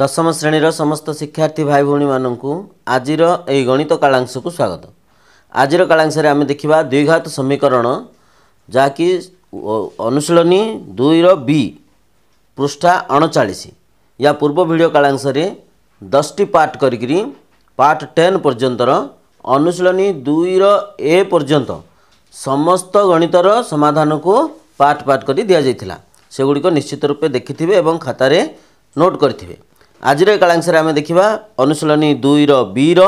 ଦଶମ ଶ୍ରେଣୀର ସମସ୍ତ ଶିକ୍ଷାର୍ଥୀ ଭାଇ ଭଉଣୀମାନଙ୍କୁ ଆଜିର ଏହି ଗଣିତ କାଳାଂଶକୁ ସ୍ୱାଗତ ଆଜିର କାଳାଂଶରେ ଆମେ ଦେଖିବା ଦ୍ୱିଘାତ ସମୀକରଣ ଯାହାକି ଅନୁଶୀଳନୀ ଦୁଇର ବି ପୃଷ୍ଠା ଅଣଚାଳିଶ ୟା ପୂର୍ବ ଭିଡ଼ିଓ କାଳାଂଶରେ ଦଶଟି ପାର୍ଟ କରିକିରି ପାର୍ଟ ଟେନ୍ ପର୍ଯ୍ୟନ୍ତର ଅନୁଶୀଳନୀ ଦୁଇର ଏ ପର୍ଯ୍ୟନ୍ତ ସମସ୍ତ ଗଣିତର ସମାଧାନକୁ ପାର୍ଟ ପାର୍ଟ କରି ଦିଆଯାଇଥିଲା ସେଗୁଡ଼ିକ ନିଶ୍ଚିତ ରୂପେ ଦେଖିଥିବେ ଏବଂ ଖାତାରେ ନୋଟ୍ କରିଥିବେ ଆଜିର ଏକାଳାଂଶରେ ଆମେ ଦେଖିବା ଅନୁଶୀଳନୀ ଦୁଇର ବିର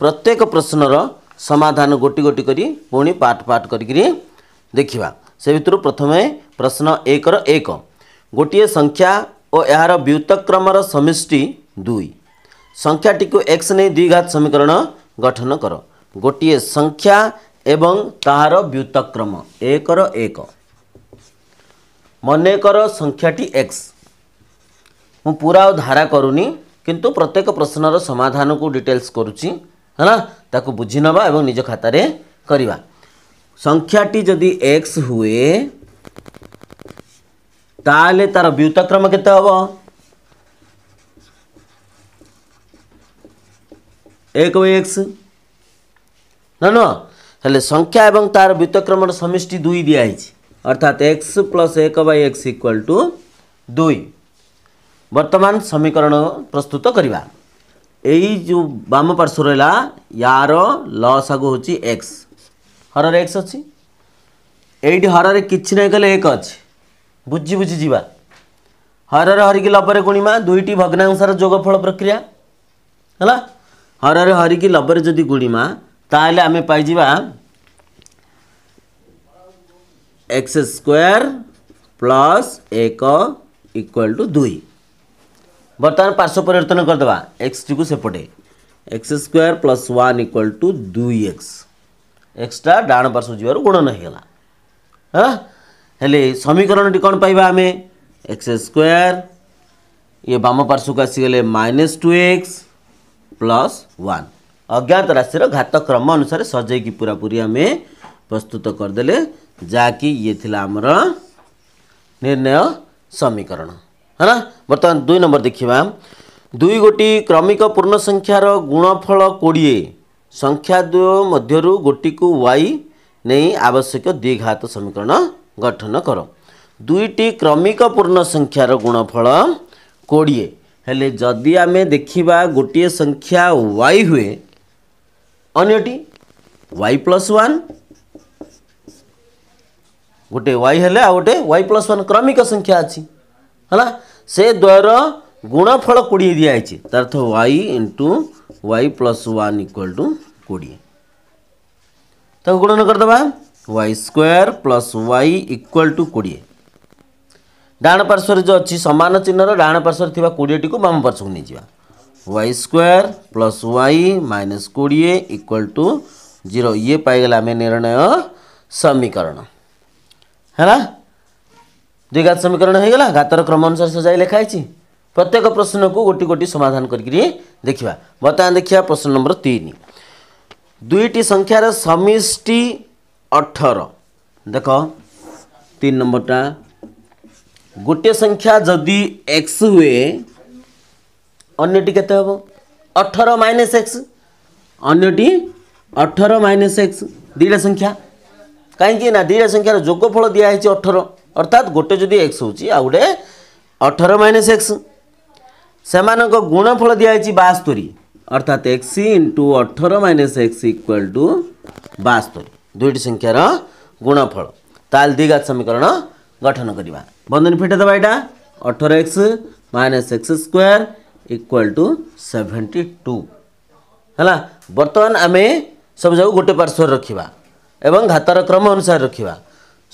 ପ୍ରତ୍ୟେକ ପ୍ରଶ୍ନର ସମାଧାନ ଗୋଟି ଗୋଟି କରି ପୁଣି ପାଠ ପାଠ କରିକିରି ଦେଖିବା ସେ ଭିତରୁ ପ୍ରଥମେ ପ୍ରଶ୍ନ ଏକର ଏକ ଗୋଟିଏ ସଂଖ୍ୟା ଓ ଏହାର ବ୍ୟୁତକ୍ରମର ସମିଷ୍ଟି ଦୁଇ ସଂଖ୍ୟାଟିକୁ ଏକ୍ସ ନେଇ ଦ୍ୱିଘାତ ସମୀକରଣ ଗଠନ କର ଗୋଟିଏ ସଂଖ୍ୟା ଏବଂ ତାହାର ବ୍ୟୁତକ୍ରମ ଏକର ଏକ ମନେକର ସଂଖ୍ୟାଟି ଏକ୍ସ ମୁଁ ପୁରା ଆଉ ଧାରା କରୁନି କିନ୍ତୁ ପ୍ରତ୍ୟେକ ପ୍ରଶ୍ନର ସମାଧାନକୁ ଡିଟେଲ୍ସ କରୁଛି ହେଲା ତାକୁ ବୁଝିନେବା ଏବଂ ନିଜ ଖାତାରେ କରିବା ସଂଖ୍ୟାଟି ଯଦି ଏକ୍ସ ହୁଏ ତାହେଲେ ତାର ବ୍ୟୁତକ୍ରମ କେତେ ହେବ ଏକ ଏକ୍ସ ନା ନୁହଁ ହେଲେ ସଂଖ୍ୟା ଏବଂ ତାର ବ୍ୟୁତକ୍ରମର ସମିଷ୍ଟି ଦୁଇ ଦିଆହେଇଛି ଅର୍ଥାତ୍ ଏକ୍ସ ପ୍ଲସ୍ ଏକ ବାଇ ଏକ୍ସ ଇକ୍ୱାଲ୍ ଟୁ ଦୁଇ বর্তমান সমীকরণ প্রস্তুত করা এই যে বাম পার্শ্ব রা ইয়ার লসাগু হচ্ছে এক্স হরের এক্স অছি এইটি হরের কিছু নাই কলে এক অছি বুঝি বুঝি যা হরের হরিকি লবরে গুণিমা দুইটি ভগ্নাংশর যোগফল প্রক্রিয়া হল হরের হরিকি লবরে যদি গুণিমা তাহলে আমি পাইযা এক্স স্কোয়ার প্লস এক ইকুয়াল টু দুই ବର୍ତ୍ତମାନ ପାର୍ଶ୍ୱ ପରିବର୍ତ୍ତନ କରିଦେବା ଏକ୍ସଟିକୁ ସେପଟେ X square plus one equal to ଦୁଇ ଏକ୍ସ ଏକ୍ସଟା ଡାହାଣ ପାର୍ଶ୍ୱ ଯିବାରୁ ଗୁଣନ ହେଇଗଲା ହଁ ହେଲେ ସମୀକରଣଟି କ'ଣ ପାଇବା ଆମେ ଏକ୍ସ ସ୍କୋୟାର ଇଏ ବାମ ପାର୍ଶ୍ୱକୁ ଆସିଗଲେ minus two X plus one ଅଜ୍ଞାତ ରାଶିର ଘାତ କ୍ରମ ଅନୁସାରେ ସଜେଇକି ପୁରାପୁରି ଆମେ ପ୍ରସ୍ତୁତ କରିଦେଲେ ଯାହାକି ଇଏ ଥିଲା ଆମର ନିର୍ଣ୍ଣୟ ସମୀକରଣ है ना बर्तमान दुई नंबर देखा दुई गोटी क्रमिक पूर्ण संख्यार गुणफल कोड़े संख्या द्वय मध्य गोटी को वाई नहीं आवश्यक द्विघात समीकरण गठन कर दुईट क्रमिक पूर्ण संख्यार गुणफल कोड़े ହେଲେ ଯଦି ଆମେ ଦେଖିବା ଗୋଟିଏ ସଂଖ୍ୟା ୱାଇ ହୁଏ ଅନ୍ୟଟି ୱାଇ ପ୍ଲସ୍ ୱାନ୍ ଗୋଟେ ୱାଇ ହେଲେ ଆଉ ଗୋଟେ ୱାଇ ପ୍ଲସ୍ ୱାନ୍ କ୍ରମିକ ସଂଖ୍ୟା ଅଛି ହେଲା ସେ ଦ୍ୱୟର ଗୁଣଫଳ କୋଡ଼ିଏ ଦିଆହେଇଛି ତାର୍ଥ Y into Y plus one equal to କୋଡ଼ିଏ ତାକୁ ଗୁଣନ କରିଦେବା Y square plus Y equal to କୋଡ଼ିଏ ଡାହାଣ ପାର୍ଶ୍ୱରେ ଯେଉଁ ଅଛି ସମାନ ଚିହ୍ନର ଡାହାଣ ପାର୍ଶ୍ୱରେ ଥିବା କୋଡ଼ିଏଟିକୁ ବାମ ପାର୍ଶ୍ୱକୁ ନେଇଯିବା Y square plus Y minus କୋଡ଼ିଏ ଇକ୍ୱାଲ୍ ଟୁ ଜିରୋ ଇଏ ପାଇଗଲା ଆମେ ନିର୍ଣ୍ଣୟ ସମୀକରଣ ହେଲା द्विघात समीकरण होगा घातर क्रम अनुसार सजाई लिखाई प्रत्येक प्रश्न को गोटी गोटी समाधान करके देखा बर्तमान देखा प्रश्न नंबर तीन दुईटी संख्यार समिष्टि अठर देख तीन नंबरटा गोटे संख्या जदि एक्स हुए अन्यटी के अठर माइनस एक्स अन्यटी अठर माइनस एक्स दीटा संख्या कहीं ना दुईटा संख्यार जोगफल दिखाई अठर अर्थात गोटे जदि एक्स हो गए अठर माइनस एक्स से गुणफल दिखाई बास्तोरी अर्थात एक्स इंटु अठर माइनस एक्स इक्वाल टू बास्तोरी दुईट संख्यार गुणफल ताल दिघात समीकरण गठन करवा बंधन फिटेद यहाँ अठर X minus X square equal to seventy two है बर्तमान आम सब जगह गोटे पार्श्व रखा एवं घातर क्रम अनुसार रखा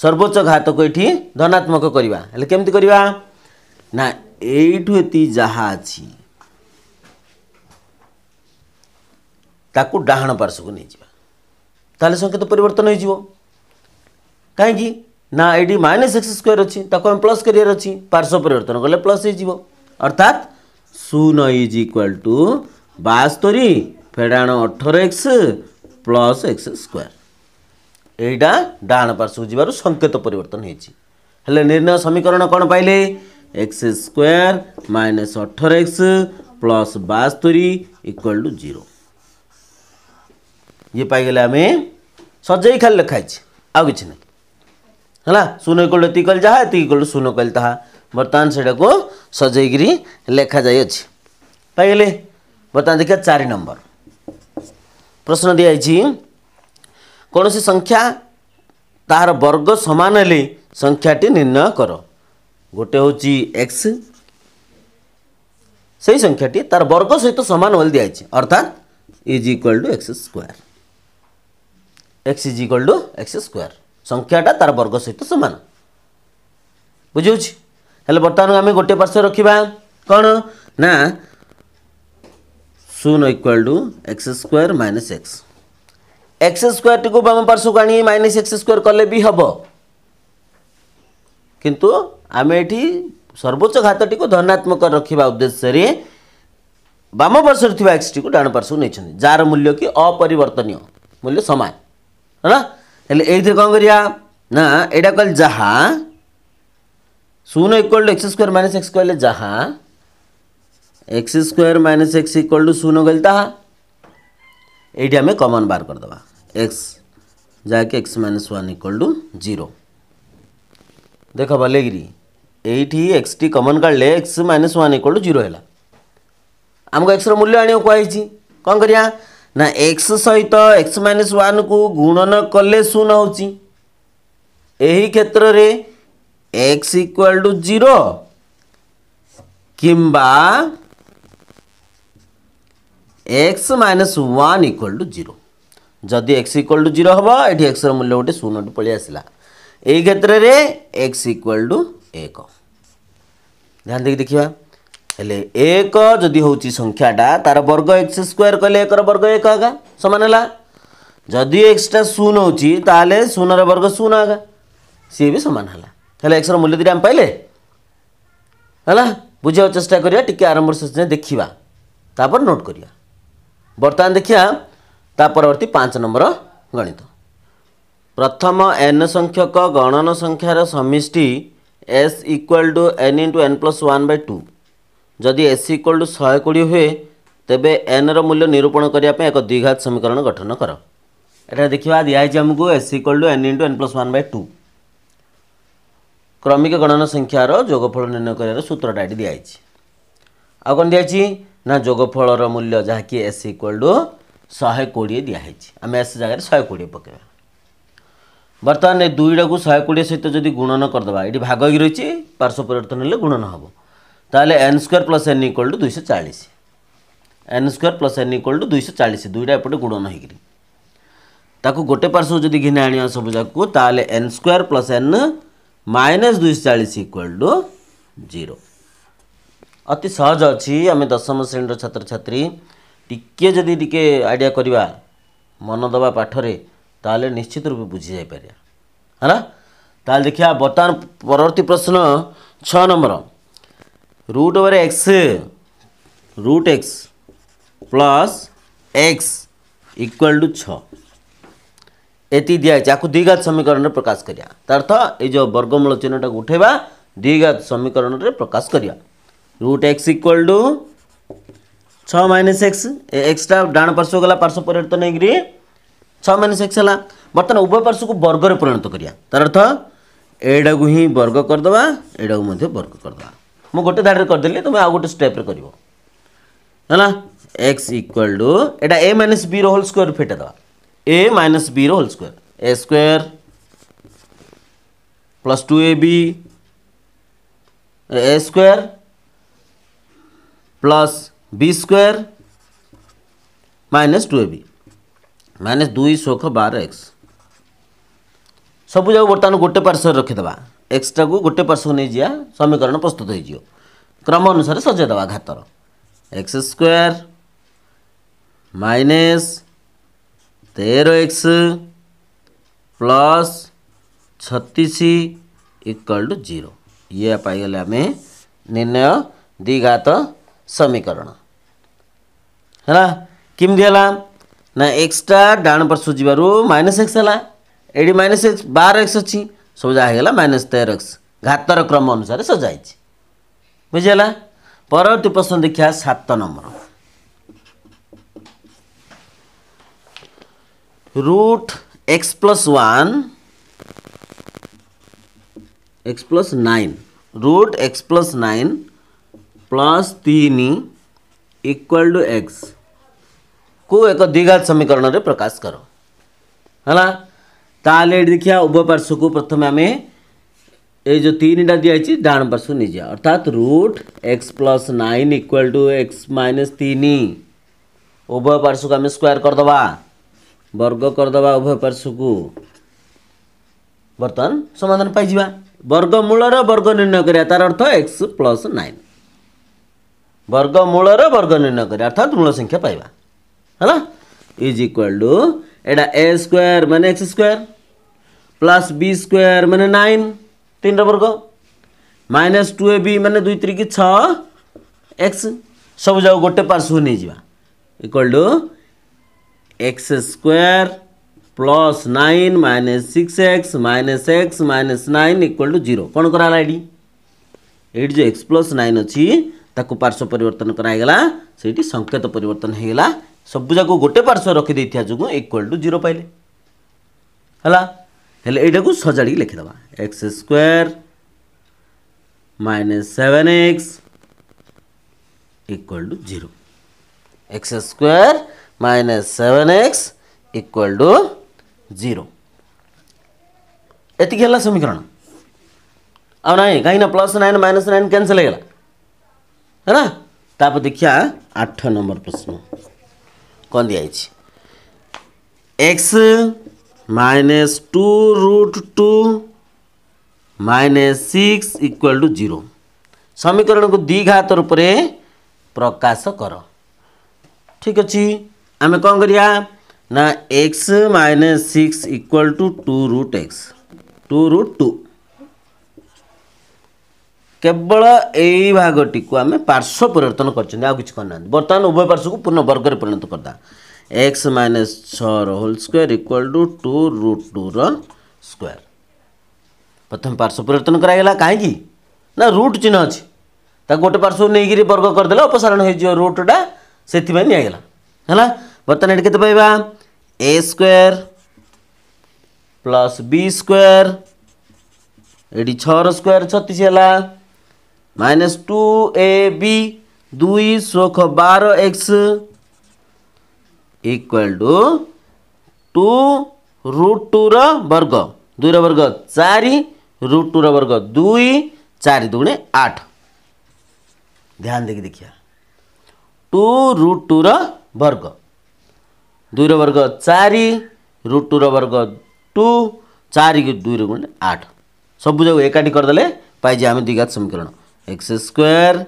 সর্বোচ্চ ঘাতক এটি ধনাত্মক করা হলে কেমতি করা না এইটু এত যা আছে ତାକୁ ଡାହାଣ ପାର୍ଶ୍ୱକୁ ନେଇଯିବା ତାହେଲେ ସଂକେତ ପରିବର୍ତ୍ତନ ହେଇଯିବ କାହିଁକି ନା ଏଇଠି ମାଇନସ୍ ଏକ୍ସ ସ୍କୋୟାର ଅଛି ତାକୁ ଆମେ ପ୍ଲସ୍ କରିବାର ଅଛି ପାର୍ଶ୍ୱ ପରିବର୍ତ୍ତନ କଲେ ପ୍ଲସ୍ ହେଇଯିବ ଅର୍ଥାତ୍ ଶୂନ ଇଜ୍ ଇକ୍ୱାଲ୍ ଟୁ ବାସ୍ତରୀ ଫେଡ଼ାଣ ଅଠର ଏକ୍ସ ପ୍ଲସ୍ ଏକ୍ସ ସ୍କୋୟାର ଏଇଟା ଡାହାଣ ପାର୍ଶ୍ୱକୁ ଯିବାରୁ ସଂକେତ ପରିବର୍ତ୍ତନ ହେଇଛି ହେଲେ ନିର୍ଣ୍ଣୟ ସମୀକରଣ କ'ଣ ପାଇଲେ ଏକ୍ସ ସ୍କୋୟାର ମାଇନସ୍ ଅଠର ଏକ୍ସ ପ୍ଲସ୍ ବାସ୍ତରୀ ଇକ୍ୱାଲ୍ ଟୁ ଜିରୋ ଇଏ ପାଇଗଲେ ଆମେ ସଜେଇ ଖାଲି ଲେଖା ହେଇଛି ଆଉ କିଛି ନାହିଁ ହେଲା ଶୂନ ଇକ୍ୱାଲ୍ ଏତିକି କହିଲି ଯାହା ଏତିକି ଇକ୍ୱାଲ୍ ଶୂନ କହିଲି ତାହା ବର୍ତ୍ତମାନ ସେଇଟାକୁ ସଜେଇକିରି ଲେଖାଯାଇଅଛି ପାଇଗଲେ ବର୍ତ୍ତମାନ ଦେଖିବା ଚାରି ନମ୍ବର ପ୍ରଶ୍ନ ଦିଆଯାଇଛି କୌଣସି ସଂଖ୍ୟା ତାହାର ବର୍ଗ ସମାନ ହେଲେ ସଂଖ୍ୟାଟି ନିର୍ଣ୍ଣୟ କର ଗୋଟେ ହେଉଛି ଏକ୍ସ ସେହି ସଂଖ୍ୟାଟି ତାର ବର୍ଗ ସହିତ ସମାନ ବୋଲି ଦିଆଯାଇଛି ଅର୍ଥାତ୍ is equal to X square X is equal to X square ସଂଖ୍ୟାଟା ତାର ବର୍ଗ ସହିତ ସମାନ ବୁଝିହେଉଛି ହେଲେ ବର୍ତ୍ତମାନ ଆମେ ଗୋଟିଏ ପାର୍ଶ୍ୱ ରଖିବା କ'ଣ ନା ଶୂନ equal to X square minus X X स्क्वयरटी को बाम पार्श्वक आनी माइनस एक्स स्क्वयर कले भी हम किंतु आम ये सर्वोच्च घातटी को धनात्मक रखा उद्देश्य ବାମ ପାର୍ଶ୍ୱରେ ଥିବା ଏକ୍ସଟିକୁ ଡାହାଣ ପାର୍ଶ୍ୱକୁ ନେଇଛନ୍ତି ଯାହାର ମୂଲ୍ୟ କି ଅପରିବର୍ତ୍ତନୀୟ ମୂଲ୍ୟ ସମାନ ହେଲା ହେଲେ ଏଇଥିରେ କ'ଣ କରିବା ନା ଏଇଟା କହିଲେ ଯାହା ଶୂନ equal to X square minus X କହିଲେ ଯାହା X square minus X equal to ଶୂନ କହିଲେ ତାହା ଏଇଠି ଆମେ କମନ୍ ବାହାର କରିଦେବା एक्स जहाँकि X minus one equal to zero देख भले यही एक्स टी कमन काढ़ X minus one equal to zero आमको एक्सर मूल्य आने कई कौन कर ना एक्स सहित एक्स माइनस वन को गुणन कले शून हो क्षेत्र में एक्स इक्वाल टू जीरो किंबा X minus one equal to zero जदि एक्स इक्वाल टू जीरो हम ये एक्सर मूल्य गोटे शून्य टू पलिशा एक क्षेत्र में एक्स इक्वाल टू एक ध्यान देखिए देखा हेल्ले एक जदि हूँ संख्याटा तार वर्ग एक्स स्क्वयर कह एक वर्ग एक आगा सामान है जदि एक्सटा शून हो शून वर्ग शून आगा सी भी सामान है एक्सर मूल्य दी आम पाइले है बुझा चेस्टा करवा टे आरंभ से देखा तापर नोट करवा बर्तमान देखिया ତା ପରବର୍ତ୍ତୀ ପାଞ୍ଚ ନମ୍ବର ଗଣିତ ପ୍ରଥମ ଏନ୍ ସଂଖ୍ୟକ ଗଣନ ସଂଖ୍ୟାର ସମିଷ୍ଟି S equal to N into N plus one by two ଯଦି ଏସ୍ ଇକ୍ୱାଲ୍ ଟୁ ଶହେ କୋଡ଼ିଏ ହୁଏ ତେବେ ଏନ୍ର ମୂଲ୍ୟ ନିରୂପଣ କରିବା ପାଇଁ ଏକ ଦ୍ୱିଘାତ ସମୀକରଣ ଗଠନ କର ଏଠାରେ ଦେଖିବା ଦିଆହେଇଛି ଆମକୁ S equal to N into N plus one by two କ୍ରମିକ ଗଣନ ସଂଖ୍ୟାର ଯୋଗଫଳ ନିର୍ଣ୍ଣୟ କରିବାର ସୂତ୍ରଟା ଏଠି ଦିଆହେଇଛି ଆଉ କ'ଣ ଦିଆହେଇଛି ନା ଯୋଗଫଳର ମୂଲ୍ୟ ଯାହାକି ଏସ୍ ଇକ୍ୱାଲ୍ ଟୁ शहे कोड़े दिखाई आम एस जगह शहे कोड़े पक बर्तमान ये दुईटा को शहे कोड़े सहित जो गुणन करदे ये भाग ही रही पार्श्व परिवर्तन गुणन हम तेल N square plus N equal to दुई चालीस N square plus N equal to दुई चालीस दुईटा एपटे गुणन होकर गोटे पार्श्व जो घिने आने सब जगह तालोले N square plus N minus दुई चालीस इक्वाल टू जीरो अति सहज अच्छी आम दशम श्रेणी छात्र छात्री ଟିକିଏ ଯଦି ଟିକିଏ ଆଇଡ଼ିଆ କରିବା ମନ ଦେବା ପାଠରେ ତାହେଲେ ନିଶ୍ଚିତ ରୂପେ ବୁଝିଯାଇପାରିବା ହେଲା ତାହେଲେ ଦେଖିବା ବର୍ତ୍ତମାନ ପରବର୍ତ୍ତୀ ପ୍ରଶ୍ନ ଛଅ number root over X root X plus X equal to ଛଅ ଏତିକି ଦିଆଯାଇଛି ଆକୁ ଦ୍ୱିଘାତ ସମୀକରଣରେ ପ୍ରକାଶ କରିବା ତା ଅର୍ଥ ଏଇ ଯେଉଁ ବର୍ଗମୂଳ ଚିହ୍ନଟାକୁ ଉଠାଇବା ଦ୍ୱିଘାତ ସମୀକରଣରେ ପ୍ରକାଶ କରିବା ରୁଟ୍ ଏକ୍ସ ଇକ୍ୱାଲ୍ ଟୁ छ माइनस एक्स एक्सटा डाण पार्श्व गला पार्श्व परिवर्तन नहीं कर छ माइनस एक्स है बर्तमान उभय पार्श्व को वर्ग में परिणत कराया तार अर्थ एटा को ही वर्ग करदे एटा वर्ग करदे मुझे गोटे धाड़े करदेली तुम्हें आउ गोटे स्टेप कर एक्स इक्वाल टू एटा A minus B whole square फिटे दे A minus B whole square A square plus two A B A square plus B square minus two A B minus दुई शख बार एक्स जगह बर्तमान गोटे पार्श्व रखीदे एक्सटा को गोटे पार्श्व नहीं जा समीकरण प्रस्तुत हो क्रम अनुसार सजादेवा घातर एक्स स्क्वायर माइनस तेर एक्स प्लस छतीस इक्वल टू जीरो ये पाई आम निर्णय दिघात समीकरण ହେଲା କେମିତି ହେଲା ନା ଏକ୍ସଟା ଡାହାଣ ପାର୍ଶ୍ୱ ଯିବାରୁ ମାଇନସ୍ ଏକ୍ସ ହେଲା ଏଠି ମାଇନସ୍ ଏକ୍ସ ବାର ଏକ୍ସ ଅଛି ସବୁ ଯାହା ହେଇଗଲା ମାଇନସ୍ ତେର ଏକ୍ସ ଘାତର କ୍ରମ ଅନୁସାରେ ସଜା ହେଇଛି ବୁଝିହେଲା ପରବର୍ତ୍ତୀ ପ୍ରଶ୍ନ ଦେଖିବା ସାତ number root X plus one X plus nine root X plus nine plus তিন इक्वल टू एक्स को एक द्विघात समीकरण में प्रकाश कर है ताले देखिया उभय पार्श्व को प्रथम आम ये जो तीन टा दिखाई डाण पार्श्व नहीं जाए अर्थात root X plus nine equal to X minus तीन उभय पार्श्व को आम स्क्वायर करदे वर्ग करदे उभय पार्श्व को बर्तमान समाधान पाई वर्गमूल वर्ग निर्णय कराया तार अर्थ एक्स प्लस नाइन বর্গমূলর বর্গ নির্ণয় করি অর্থাৎ মূল সংখ্যা পাইবা হল ইজ ইকুয়াল টু এটা এ স্কোয়ার মানে X square plus B square মানে নাইন তিনটা বর্গ মাইনাস টু এ বি মানে দুই তিরিকি ছ এক্স সব যাও গোটে পার্শ্বକୁ ନେଇଯିବା equal to X square plus nine minus six X minus X minus nine equal to zero କ'ଣ କରାହେଲା ଏଇଠି ଏଇଠି ଯେଉଁ ଏକ୍ସ ପ୍ଲସ୍ ନାଇନ୍ ଅଛି ताको पार्श्व परिवर्तन कराईगला सेठी संकेत पर सब सबूजाक गोटे पार्श्व रखीदे जो इक्वाल टू जीरो पाइले है सजाड़ी लिखिदे X square minus seven X equal to zero X square minus seven X equal to zero ये समीकरण आना कहीं plus nine minus nine cancel होगा है ना ତାପରେ ଦେଖିବା ଆଠ ନମ୍ବର ପ୍ରଶ୍ନ କ'ଣ ଦିଆହେଇଛି X minus two root two minus six equal to zero ସମୀକରଣକୁ ଦ୍ୱିଘାତ ରୂପରେ ପ୍ରକାଶ କର ଠିକ୍ ଅଛି ଆମେ କ'ଣ କରିବା ନା X minus six equal to two root X two root two केवल यही भागटी को आम पार्श्व परिवर्तन करना बर्तमान उभय पार्श्व को पूर्ण वर्ग में परिणत कर दा एक्स माइनस छोल square equal to two root two square प्रथम पार्श्व परिवर्तन कराला कहीं रुट चिन्ह अच्छी गोटे पार्श्व नहीं वर्ग करदे अपसारण हो रुटा से निगला है बर्तन ये के पाइबा A square plus B square ये छर स्क्वयर छत्तीस है माइनस टू ए बी दुई सोख बार X equal to two root two वर्ग दुई वर्ग चार रुट टू वर्ग दुई चार दुगुणे आठ ध्यान देखिए देखिए टू रुट टू वर्ग दुई वर्ग चार रुट टू रर्ग टू चार दुई गुणे आठ सबुजाक एकाठी करदे पाइजे आम द्विघात समीकरण एक्स स्क्वायर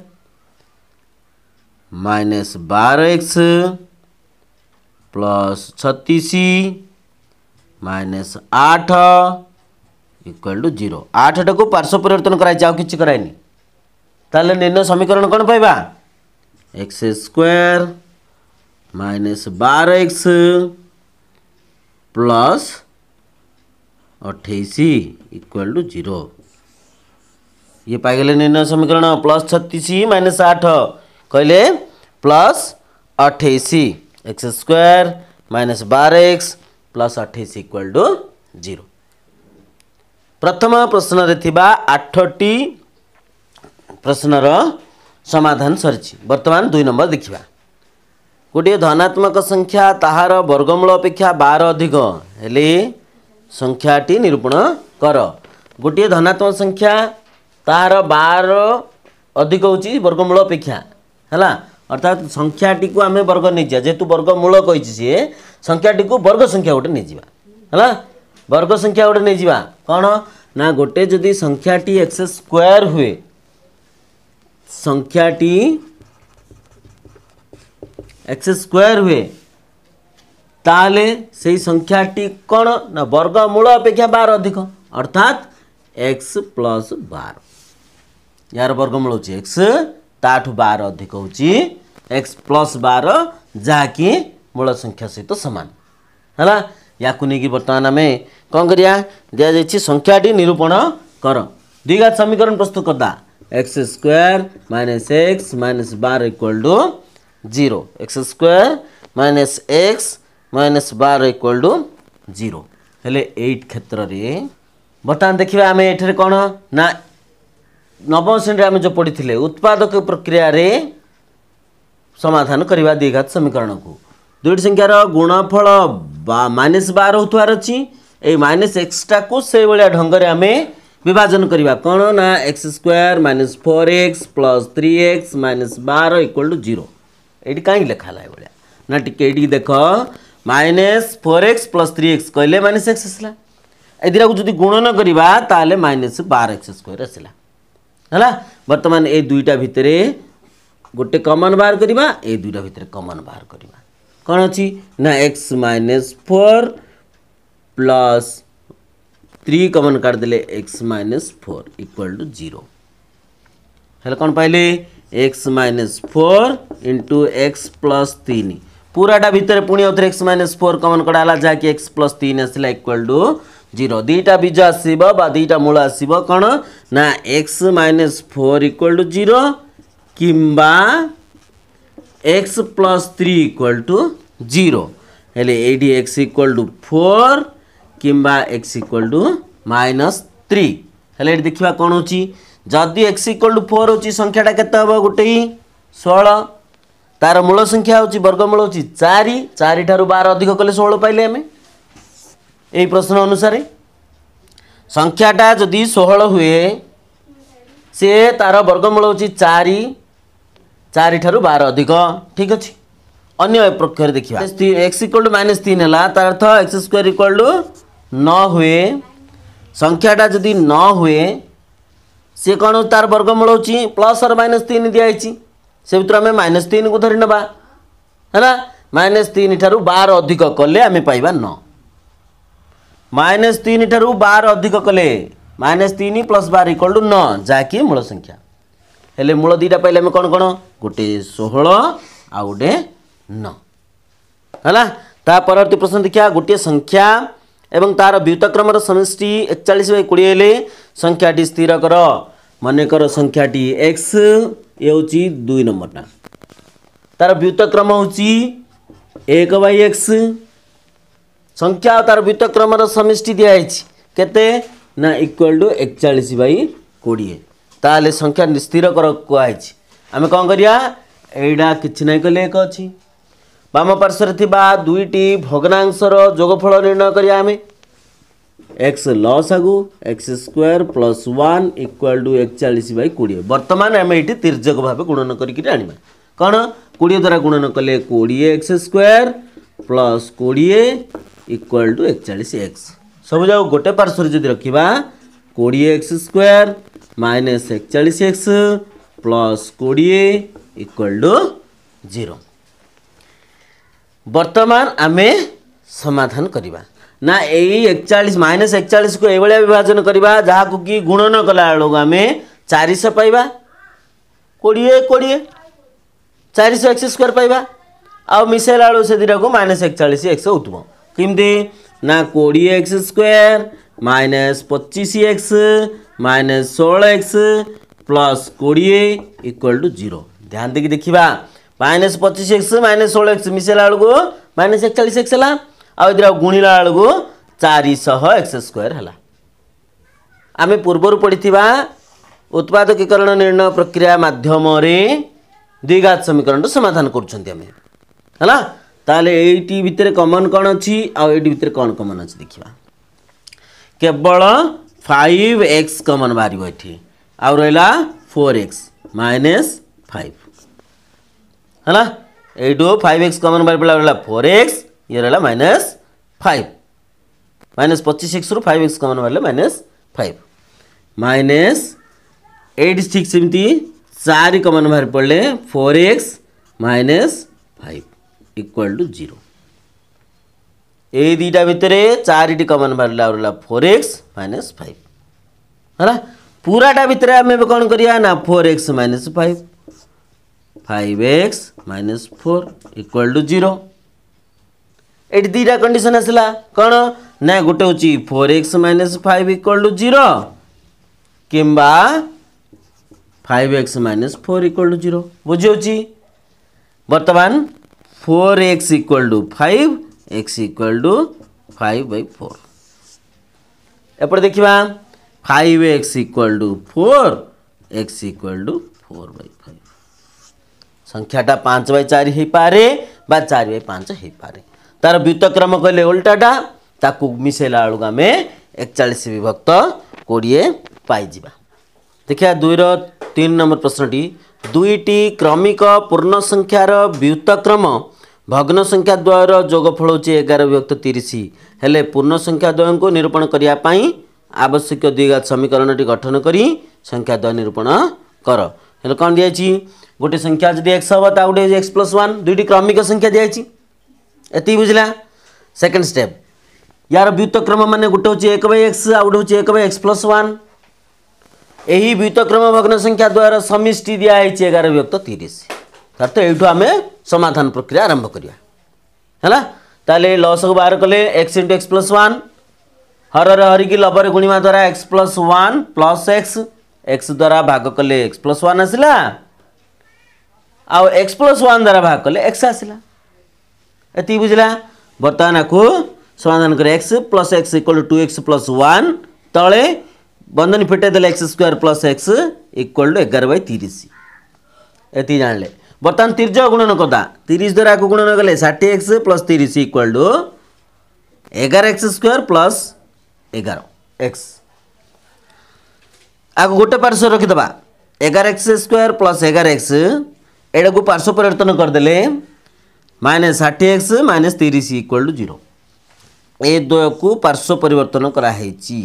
माइनस बाह्र एक्स प्लस छत्तिसी माइनस आठ इक्वाल टू जीरो आठटाକୁ ପାର୍ଶ୍ୱ ପରିବର୍ତ୍ତନ କରାଯାଇଛି ଆଉ କିଛି କରାଇନି ତାହେଲେ ନିମ୍ନ ସମୀକରଣ କ'ଣ ପାଇବା ଏକ୍ସ ସ୍କୋୟାର ମାଇନସ୍ ବାର ଏକ୍ସ ପ୍ଲସ୍ ଅଠେଇଶ ଇକ୍ୱାଲ୍ ये पाइले निर्णय समीकरण प्लस छत्तीस माइनस आठ कहले प्लस अठाईस एक्स स्क्वायर माइनस बार एक्स प्लस अठाईस इक्वाल टू जीरो प्रथम प्रश्न आठ ट प्रश्न समाधान सरि वर्तमान दुई नंबर देखा गोटे धनात्मक संख्या तहार वर्गमूल अपेक्षा बार अधिक हो निरूपण कर गोटे धनात्मक संख्या तार बार अधिक हो वर्गमूल अपेक्षा है अर्थात संख्याटी को आम वर्ग नहीं जाए जेहतु वर्गमूल कही संख्याटी को वर्ग संख्या गोटे नहीं है वर्ग संख्या गोटे नहीं जा कौन ना गोटे जदि संख्याटी एक्स स्क्वयर हुए संख्याटी एक्स स्क्वयर हुए ताले से संख्याटी कौन ना वर्गमूल अपेक्षा बार अधिक अर्थात एक्स प्लस बार यार वर्गमूल ହେଉଛି ଏକ୍ସ ତାଠୁ ବାର ଅଧିକ ହେଉଛି ଏକ୍ସ ପ୍ଲସ୍ ବାର ଯାହାକି ମୂଳ ସଂଖ୍ୟା ସହିତ ସମାନ ହେଲା ୟାକୁ ନେଇକି ବର୍ତ୍ତମାନ ଆମେ କ'ଣ କରିବା ଦିଆଯାଇଛି ସଂଖ୍ୟାଟି ନିରୂପଣ କର ଦ୍ୱିଘାତ ସମୀକରଣ ପ୍ରସ୍ତୁତ କରିଦା X square minus X minus बार equal to zero X square minus X minus बार इक्वल टू जीरो हेले एट क्षेत्र में बर्तमान देखा आम एठार कौन ना नवम श्रेणी आम जो पढ़ी उत्पादक प्रक्रिय समाधान करवा दीघात समीकरण को दुईट संख्यार गुणफल माइनस बार होतार अच्छी माइनस एक्सटा को से भाया ढंग से आम विभाजन करवा कौन ना X square minus four X plus three X minus बार इक्वाल टू जीरो ये कहीं लिखाला ये ना टी देख minus four X plus three X कहले माइनस एक्स आसला ए जो गुणन करवा माइनस बार एक्स स्क्वयर आसला ହେଲା ବର୍ତ୍ତମାନ ଏ ଦୁଇଟା ଭିତରେ ଗୋଟେ କମନ୍ ବାହାର କରିବା ଏ ଦୁଇଟା ଭିତରେ କମନ୍ ବାହାର କରିବା କ'ଣ ଅଛି ନା X minus four plus three common କାଢ଼ିଦେଲେ X minus four equal to zero ହେଲେ କ'ଣ ପାଇଲେ X minus four into X plus ତିନି ପୁରାଟା ଭିତରେ ପୁଣି ଆଉ ଥରେ ଏକ୍ସ ମାଇନସ୍ ଫୋର୍ କମନ୍ କଢ଼ା ହେଲା ଯାହାକି ଏକ୍ସ ପ୍ଲସ୍ ତିନି ଆସିଲା ଇକ୍ୱାଲ୍ ଟୁ जीरो दुईटा बीज आस दुईटा मूल आस X minus four equal to zero किम्बा X plus three equal to zero X equal to four कम्बा X equal to minus three होला देखि कि जति एक्स इक्वल टू फोर हो संख्याटा के गोटे ष तार मूल संख्या हो वर्गमूल हो चार चार बार अधिक कले पाइले पाइँदै এই প্রশ্ন অনুসারে সংখ্যাটা যদি ষোহল হুয়ে সে তার বর্গমূল হচ্ছে চারি চারিঠার বার অধিক ঠিক আছে অন্য পক্ষে দেখা এক্স ইকুয়াল টু মাইনাস তিন হল তার অর্থ এক্স স্কোয়ার ইকুয়াল টু ন হুয়ে সংখ্যাটা যদি ন হুয়ে সে কোণ তার বর্গমূল হচ্ছে প্লস আর মাইনাস তিন দিয়েছি সে ভিতরে আমি মাইনাস তিন কু ধরে নেবা হল মাইনাস তিন ঠার বার অধিক কলে আমি পাইবা ন माइनस तीन ठु बार अधिक कले माइनस तीन प्लस बार इक्वाल टू न जहाँ कि मूल संख्या हेले मूल दुटा दुईटा पाले कन् गटे ष आउँदै न होला ती प्रश्न देखिया गोटे संख्या एवं तार वितक्रम र समिष्टि एकचालिस बय कि सङ्ख्या स्थिर कर मन कर सङ्ख्याटी एक्स ये दुई नम्बर तार व्युतक्रम हो एक बै एक्स সংখ্যা আর তার বৃত্তক্রমর সমিষ্টি দিয়া হয়েছে কেতে না ইকুয়াল টু একচাশ বাই কোড়িয়ে তাহলে সংখ্যা স্থির কর কুয়াছে আমি কম করিয়া এইটা কিছু নাই কলে এক অছি বাম পার্শ্বরে থিবা দুইটি ভগ্নাংশর যোগফল নির্ণয় করিয়া আমি এক্স লস আগু X square plus one equal to একচাশ বাই কোড়িয়ে বর্তমান আমি এটি তির্যক ভাবে গুণন করিকি আনবা কোণ কোড়িয়ে দ্বারা গুণন কলে কোড়িয়ে এক্স স্কোয়ার প্লস কোড়িয়ে इक्वाल टू एक चालीस एक्स सब जगह गोटे पार्श्व जब रखा कोड़े एक्स स्क्वे माइनस एक एकचाश एक्स प्लस कोड़े इक्वाल टू जीरो बर्तमान आम समाधान करवा ना यही एकचाश माइनस एकचाश को यह विभाजन करवा जहाँ को कि गुणन कला बेलू आम चार कोड़े कोड़े चार शह एक्स स्क्वे पाइबा आउ मिसाइला बेलू से माइनस चालीस एक्स उठब केमती ना कोड़े एक्स स्क्वायर माइनस पचीस एक्स माइनस षोल एक्स प्लस कोड़े इक्वाल टू जीरो ध्यान देक देखा माइनस पचीस एक्स माइनस षोल एक्स मिसेला बेलू माइनस एकचाश एक्स है आउर गुणला बेलू चारिश एक्स स्क्वायर है आम पूर्वर पढ़ी उत्पादकीकरण निर्णय प्रक्रिया मध्यम द्विघात समीकरण समाधान करें ताल ये कमन कौन अच्छी आते कौन कमन अच्छी देखा केवल फाइव एक्स कमन बाहर ये आउ रहा फोर एक्स माइनस फाइव है ना यू फाइव एक्स कमन बाहर पड़ा रहा फोर एक्स ये रहा माइनस फाइव माइनस पचीस एक्स रु फाइव एक्स कमन बाहर minus five minus eight six सेमती चार कमन बाहर पड़े four x minus five equal to zero এই দুইটা ভিতরে চারিটি কমন বাহারা রহলা ফোর এক্স মাইনাস ফাইভ হ্যাঁ পুরাটা ভিতরে আমি কম করিয়া না four x minus five five x minus four equal to zero ଏଠି ଦୁଇଟା କଣ୍ଡିସନ୍ ଆସିଲା କ'ଣ ନା ଗୋଟେ ହେଉଛି four X minus five equal to zero କିମ୍ବା five x minus four equal to zero ବୁଝିହେଉଛି ବର୍ତ୍ତମାନ four x equal to five x equal to five by four एपटे देखा five x equal to four x equal to four by five संख्याटा पाँच by चार हो बा चार बै पाँच हो पारे तार व्युतक्रम कले उल्टाटा ताकू मिसेला बेलू आम एकचाश विभक्त कोड़े पाई देखा दुईर तीन नंबर प्रश्नटी दुईटी क्रमिक पूर्ण संख्यार व्युतक्रम ଭଗ୍ନ ସଂଖ୍ୟା ଦ୍ୱୟର ଯୋଗଫଳ ହେଉଛି ଏଗାର ବିଭକ୍ତ ତିରିଶ ହେଲେ ପୂର୍ଣ୍ଣ ସଂଖ୍ୟା ଦ୍ୱୟଙ୍କୁ ନିରୂପଣ କରିବା ପାଇଁ ଆବଶ୍ୟକୀୟ ଦ୍ୱିଘାତ ସମୀକରଣଟି ଗଠନ କରି ସଂଖ୍ୟା ଦ୍ୱୟ ନିରୂପଣ କର ହେଲେ କ'ଣ ଦିଆଯାଇଛି ଗୋଟେ ସଂଖ୍ୟା ଯଦି ଏକ୍ସ ହେବ ତା ଗୋଟେ ଏକ୍ସ ପ୍ଲସ୍ ୱାନ୍ ଦୁଇଟି କ୍ରମିକ ସଂଖ୍ୟା ଦିଆଯାଇଛି ଏତିକି ବୁଝିଲା ସେକେଣ୍ଡ ଷ୍ଟେପ୍ यार व्युतक्रम मैंने गोटे हूँ एक बै एक्स आउ गोटे हूँ एक बै एक्स प्लस वन यही व्युतक्रम भग्न संख्या द्वारा समिष्टि दिखाई एगार व्यक्त तीस तो यू आम समाधान प्रक्रिया आरंभ करवा है लस को बाहर कले x into x plus one हर हरिक लबर गुणवा द्वारा x plus one plus x x द्वारा भाग कले एक्स प्लस वन आसला आउ एक्स प्लस वन द्वारा भाग कले एक्स आसला ये बुझला बर्तमान आपको समाधान कर x plus x equal to x plus one तले बंधन फिटेदे x square plus x equal to एगार बै तीस ये जान लें ବର୍ତ୍ତମାନ ତିର୍ଜ ଗୁଣନ କଥା ତିରିଶ ଦ୍ୱାରା ଆକୁ ଗୁଣନ କଲେ ଷାଠିଏ ଏକ୍ସ ପ୍ଲସ୍ ତିରିଶ ଇକ୍ୱାଲ୍ ଟୁ ଏଗାର ଏକ୍ସ ସ୍କୋୟାର ପ୍ଲସ୍ ଏଗାର ଏକ୍ସ ଆକୁ ଗୋଟେ ପାର୍ଶ୍ୱ ରଖିଦେବା ଏଗାର ଏକ୍ସ ସ୍କୋୟାର ପ୍ଲସ୍ ଏଗାର ଏକ୍ସ ଏଇଟାକୁ ପାର୍ଶ୍ୱ ପରିବର୍ତ୍ତନ କରିଦେଲେ ମାଇନସ୍ ଷାଠିଏ ଏକ୍ସ ମାଇନସ୍ ତିରିଶ ଇକ୍ୱାଲ୍ ଟୁ ଜିରୋ ଏ ଦ୍ୱୟକୁ ପାର୍ଶ୍ୱ ପରିବର୍ତ୍ତନ କରାହେଇଛି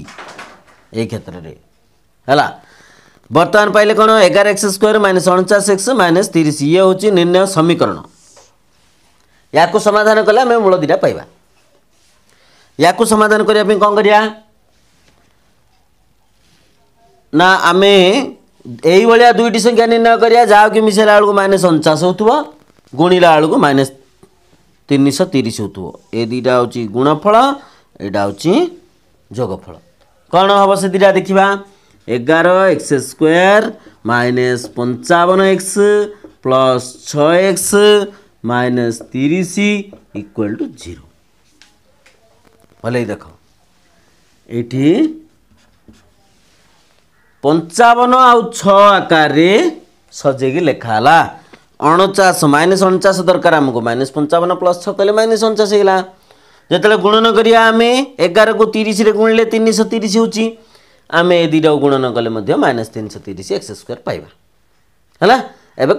এই ক্ষেত্রে হলা बर्तान पाइले कगार एक्स स्क्वयार मैना अनचास एक्स मइनस तिरि इ हौँ निर्णय समीकरण या समाधान कले मूल दुईटा पावा या समाधान कर आमे दुईटी संख्या निर्णय गरेको जा मिस मैनास अनचास हुन्छ मैना तिन सिरिस हुन्छ गुणफल एटा हौ चाहिँ जोगल कि दुईटा देखि एघार एक्स स्क्वायर माइनस पन्चाउन एक्स प्लस माइनस मिस इक्वल टु जिरो भल देखि पञ्चावन आउ लेखाला सजेक माइनस अनचास दरकार आमको माइनस पचवन प्लस छ को असलाणन गरिस गुणले तिन सिस हेर्छ आमे दुईटाको गुण नगर्ना तिन सय तिरि एक्स स्क्वे पर्या होला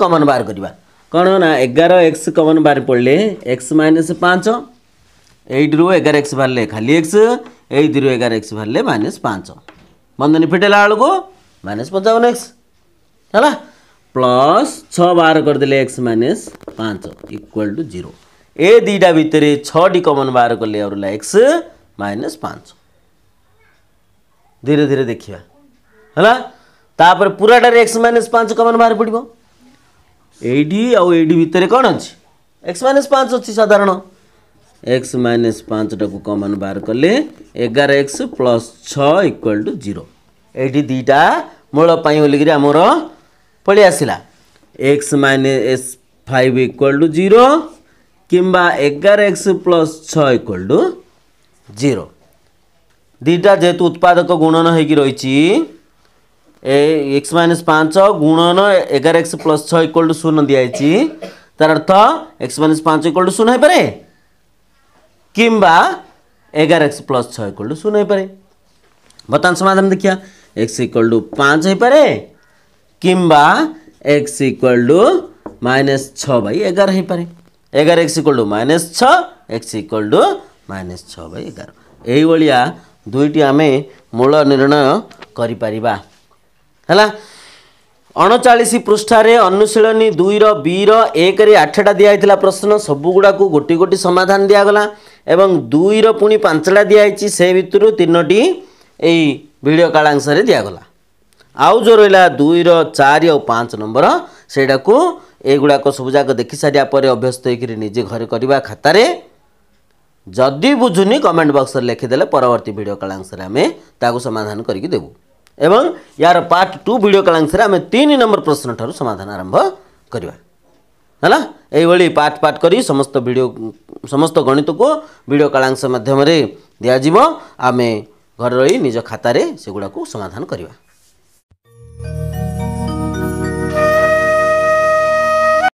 कमन बारक एक्स कमन बार पढ्ने एक्स मइनस पाँच एट्रुक्स बाि एक्स खाली एक्स बाह्रले मनास पाँच मन्दिफिटला बलको मनस पचावन एक्स होला प्लस छदे एक्स मइनस पाँच इक्वल टु जिरो ए दुईटा भित्र कमन कले एक्स पाँच ଧୀରେ ଧୀରେ ଦେଖିବା ହେଲା ତାପରେ ପୁରାଟାରେ ଏକ୍ସ ମାଇନସ୍ ପାଞ୍ଚ କମନ୍ ବାହାରି ପଡ଼ିବ ଏଇଠି ଆଉ ଏଇଠି ଭିତରେ କ'ଣ ଅଛି ଏକ୍ସ ମାଇନସ୍ ପାଞ୍ଚ ଅଛି ସାଧାରଣ ଏକ୍ସ ମାଇନସ୍ ପାଞ୍ଚଟାକୁ କମନ୍ ବାହାର କଲେ ଏଗାର ଏକ୍ସ ପ୍ଲସ୍ ଛଅ ଇକ୍ୱାଲ୍ ଟୁ ଜିରୋ ଏଇଠି ଦୁଇଟା ମୂଳ ପାଇଁ ବୋଲିକିରି ଆମର ପଳେଇ ଆସିଲା x minus five equal to zero କିମ୍ବା ଏଗାର ଏକ୍ସ ପ୍ଲସ୍ ଛଅ ଇକ୍ୱାଲ୍ ଟୁ ଜିରୋ দুইটা যেহেতু উৎপাদক গুণন হয়েকি রয়েছে এক্স মাইনস পাঁচ গুণন এগারো এক্স প্লস ছ ইকুয়াল টু শূন্য দিয়েছি তার অর্থ এক্স মাইনস পাঁচ ইকুয়াল টু শূন্য হয়ে কিংবা এগারো এক্স প্লস ছ ইকুয়াল টু শূন্য হয়ে বর্তমান সমাধান দেখিয়া এক্স ইকুয়াল টু পাঁচ হয়ে কিংবা এক্স ইকুয়াল টু মাইনাস ছ বাই এগারো হয়ে এগারো এক্স ইকুয়াল টু মাইনাস ছ এক্স ইকুয়াল টু মাইনাস ছ বাই এগারো এইভাবে ଦୁଇଟି ଆମେ ମୂଳ ନିର୍ଣ୍ଣୟ କରିପାରିବା ହେଲା ଅଣଚାଳିଶ ପୃଷ୍ଠାରେ ଅନୁଶୀଳନୀ ଦୁଇର ବିର ଏକରେ ଆଠଟା ଦିଆହେଇଥିଲା ପ୍ରଶ୍ନ ସବୁଗୁଡ଼ାକୁ ଗୋଟି ଗୋଟି ସମାଧାନ ଦିଆଗଲା ଏବଂ ଦୁଇର ପୁଣି ପାଞ୍ଚଟା ଦିଆହେଇଛି ସେ ଭିତରୁ ତିନୋଟି ଏଇ ଭିଡ଼ିଓ କାଳାଂଶରେ ଦିଆଗଲା ଆଉ ଯେଉଁ ରହିଲା ଦୁଇର ଚାରି ଆଉ ପାଞ୍ଚ ନମ୍ବର ସେଇଟାକୁ ଏଗୁଡ଼ାକ ସବୁଯାକ ଦେଖିସାରିବା ପରେ ଅଭ୍ୟସ୍ତ ହୋଇକରି ନିଜେ ଘରେ କରିବା ଖାତାରେ जदि बुझु नि कमेन्ट बक्से लेखिदे पवर्ती भिडियो कालांशले आम ताकु समाधान करके देबु या पार टु भिडियो कालाश्र आम तिन नम्बर प्रश्न ठार समाधान आरम्भ होला यही भठ पाटी समस्त भिडियो समस्त गणितको भिडियो कालांश माध्यमै दिमे घरै निज खातार गुडाको समाधान